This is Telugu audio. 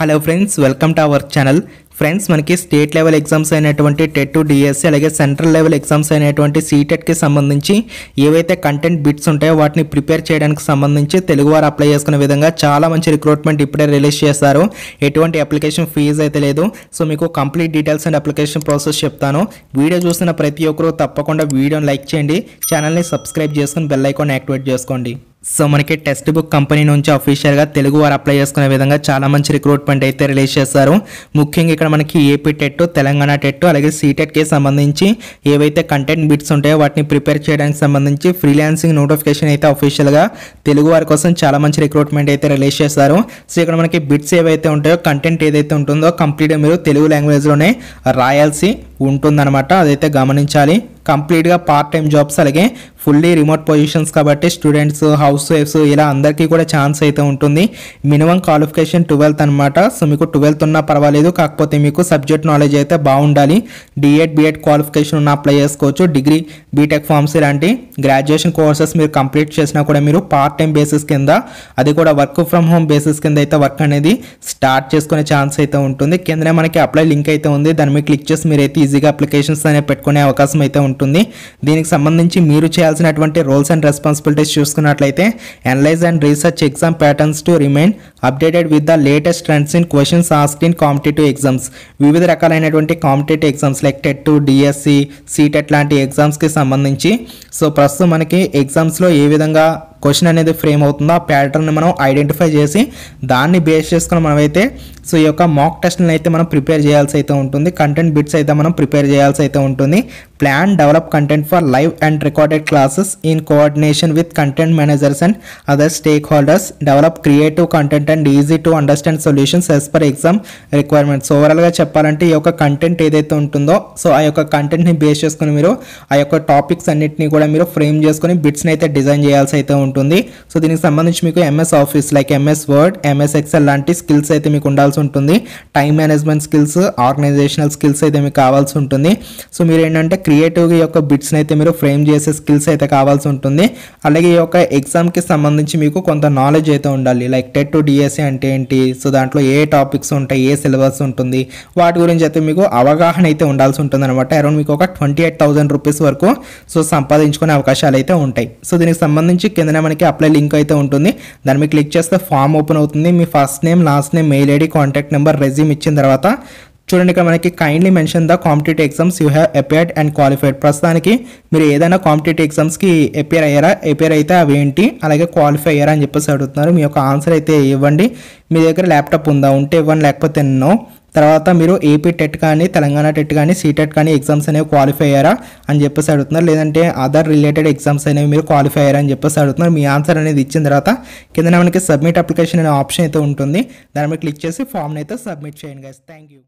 hello friends welcome to our channel friends మనకి స్టేట్ లెవెల్ ఎగ్జామ్స్ అయినటువంటి టెట్ డిఎస్సి అలాగే సెంట్రల్ లెవెల్ ఎగ్జామ్స్ అయినటువంటి సీటెట్కి e సంబంధించి ఏవైతే కంటెంట్ బిట్స్ ఉంటాయో వాటిని ప్రిపేర్ చేయడానికి సంబంధించి తెలుగువారు అప్లై చేసుకునే విధంగా చాలా మంచి రిక్రూట్మెంట్ ఇప్పుడే రిలీజ్ చేశారు ఎటువంటి అప్లికేషన్ ఫీజు అయితే లేదు సో మీకు complete details and application process చెప్తాను వీడియో చూస్తున్న ప్రతి ఒక్కరూ తప్పకుండా వీడియోని లైక్ చేయండి ఛానల్ని సబ్స్క్రైబ్ చేసుకుని బెల్ ఐకాన్ యాక్టివేట్ చేసుకోండి సో మనకి టెక్స్ట్ బుక్ కంపెనీ నుంచి అఫీషియల్గా తెలుగు వారు అప్లై చేసుకునే విధంగా చాలా మంచి రిక్రూట్మెంట్ అయితే రిలీజ్ చేశారు ముఖ్యంగా ఇక్కడ మనకి AP TET e Telangana TET e అలాగే సీటెట్కి e సంబంధించి ఏవైతే కంటెంట్ బిట్స్ ఉంటాయో వాటిని ప్రిపేర్ చేయడానికి సంబంధించి ఫ్రీలాన్సింగ్ నోటిఫికేషన్ అయితే అఫీషియల్గా తెలుగు వారి కోసం చాలా మంచి రిక్రూట్మెంట్ అయితే రిలీజ్ చేశారు సో ఇక్కడ మనకి బిట్స్ ఏవైతే ఉంటాయో కంటెంట్ ఏదైతే ఉంటుందో కంప్లీట్గా మీరు తెలుగు లాంగ్వేజ్లోనే రాయాల్సి ఉంటుందన్నమాట అదైతే గమనించాలి కంప్లీట్గా పార్ట్ టైం జాబ్స్ అలాగే ఫుల్లీ రిమోట్ పొజిషన్స్ కాబట్టి స్టూడెంట్స్ హౌస్ వైఫ్స్ ఇలా అందరికీ కూడా ఛాన్స్ అయితే ఉంటుంది మినిమం క్వాలిఫికేషన్ ట్వెల్త్ అనమాట సో మీకు ట్వెల్త్ ఉన్నా పర్వాలేదు కాకపోతే మీకు సబ్జెక్ట్ నాలెడ్జ్ అయితే బాగుండాలి డిఎడ్ బిఎడ్ క్వాలిఫికేషన్ ఉన్న అప్లై చేసుకోవచ్చు డిగ్రీ బీటెక్ ఫార్మ్స్ ఇలాంటి గ్రాడ్యుయేషన్ కోర్సెస్ మీరు కంప్లీట్ చేసినా కూడా మీరు పార్ట్ టైం బేసిస్ కింద అది కూడా వర్క్ ఫ్రమ్ హోమ్ బేసిస్ కింద అయితే వర్క్ అనేది స్టార్ట్ చేసుకునే ఛాన్స్ అయితే ఉంటుంది కిందనే మనకి అప్లై లింక్ అయితే ఉంది దాని మీద క్లిక్ చేసి మీరు అయితే ఈజీగా అప్లికేషన్స్ అనేవి పెట్టుకునే అవకాశం అయితే ఉంటుంది ఉంటుంది దీనికి సంబంధించి మీరు చేయాల్సినటువంటి రోల్స్ అండ్ రెస్పాన్సిబిలిటీస్ చూసుకున్నట్లయితే analyse and research exam patterns to remain updated with the latest trends in questions ask in competitive exams వివిధ రకాలైనటువంటి competitive exams like TET DSC CTET లాంటి ఎగ్జామ్స్కి సంబంధించి సో ప్రస్తుతం మనకి ఎగ్జామ్స్లో ఏ విధంగా క్వశ్చన్ అనేది ఫ్రేమ్ అవుతుందో ఆ ప్యాటర్న్ని మనం ఐడెంటిఫై చేసి దాన్ని బేస్ చేసుకుని మనమైతే సో ఈ యొక్క మాక్ టెస్ట్ని అయితే మనం ప్రిపేర్ చేయాల్సి అయితే ఉంటుంది కంటెంట్ బిట్స్ అయితే మనం ప్రిపేర్ చేయాల్సి అయితే ఉంటుంది plan develop content for live and recorded classes in coordination with content managers and other stakeholders develop creative content and easy to understand solutions as per exam requirements ఓవరాల్గా చెప్పాలంటే ఈ యొక్క కంటెంట్ ఏదైతే ఉంటుందో సో ఆ యొక్క కంటెంట్ని బేస్ చేసుకుని మీరు ఆ యొక్క టాపిక్స్ అన్నింటినీ కూడా మీరు ఫ్రేమ్ చేసుకుని బిట్స్ని అయితే డిజైన్ చేయాల్సి అయితే ఉంటుంది ఉంటుంది సో దీనికి సంబంధించి మీకు MS office like MS word MS excel లాంటి స్కిల్స్ అయితే మీకు ఉండాల్సి ఉంటుంది time management skills organisational skills అయితే మీకు కావాల్సి ఉంటుంది సో మీరు ఏంటంటే క్రియేటివ్ యొక్క బిట్స్ని అయితే మీరు ఫ్రేమ్ చేసే స్కిల్స్ అయితే కావాల్సి ఉంటుంది అలాగే ఈ యొక్క ఎగ్జామ్కి సంబంధించి మీకు కొంత నాలెడ్జ్ అయితే ఉండాలి లైక్ టెట్ డిఎస్ఏ అంటే ఏంటి సో దాంట్లో ఏ టాపిక్స్ ఉంటాయి ఏ సిలబస్ ఉంటుంది వాటి గురించి అయితే మీకు అవగాహన అయితే ఉండాల్సి ఉంటుంది అనమాట అరౌండ్ మీకు ఒక ట్వంటీ ఎయిట్ థౌసండ్ రూపీస్ వరకు సో సంపాదించుకునే అవకాశాలు అయితే ఉంటాయి సో దీనికి సంబంధించి కింద మనకి అప్లై లింక్ అయితే ఉంటుంది దాని మీద క్లిక్ చేస్తే ఫామ్ ఓపెన్ అవుతుంది మీ first name last name mail ID contact number resume ఇచ్చిన తర్వాత చూడండి ఇక్కడ మనకి kindly mention the competitive exams you have appeared and qualified ప్రస్తుతానికి మీరు ఏదైనా కాంపిటేటివ్ ఎగ్జామ్స్కి అపేర్ అయ్యారా అపేర్ అయితే అవి ఏంటి అలాగే క్వాలిఫై అయ్యారా అని చెప్పేసి అడుగుతున్నారు మీ యొక్క ఆన్సర్ అయితే ఇవ్వండి మీ దగ్గర ల్యాప్టాప్ ఉందా ఉంటే ఇవ్వండి లేకపోతే ఎన్నో తర్వాత మీరు ఏపీ టెట్ e కానీ తెలంగాణ టెట్ e కానీ సీటెట్ e కానీ ఎగ్జామ్స్ అనేవి క్వాలిఫై అయ్యారా అని చెప్పేసి అడుగుతున్నారు లేదంటే అదర్ రిలేటెడ్ ఎగ్జామ్స్ అనేవి మీరు క్వాలిఫై అయ్యారా అని చెప్పేసి అడుగుతున్నారు మీ ఆన్సర్ అనేది ఇచ్చిన తర్వాత కింద మనకి సబ్మిట్ అప్లికేషన్ అనే ఆప్షన్ అయితే ఉంటుంది దాని మీద క్లిక్ చేసి ఫామ్ని అయితే సబ్మిట్ చేయండి గైస్ థ్యాంక్ యూ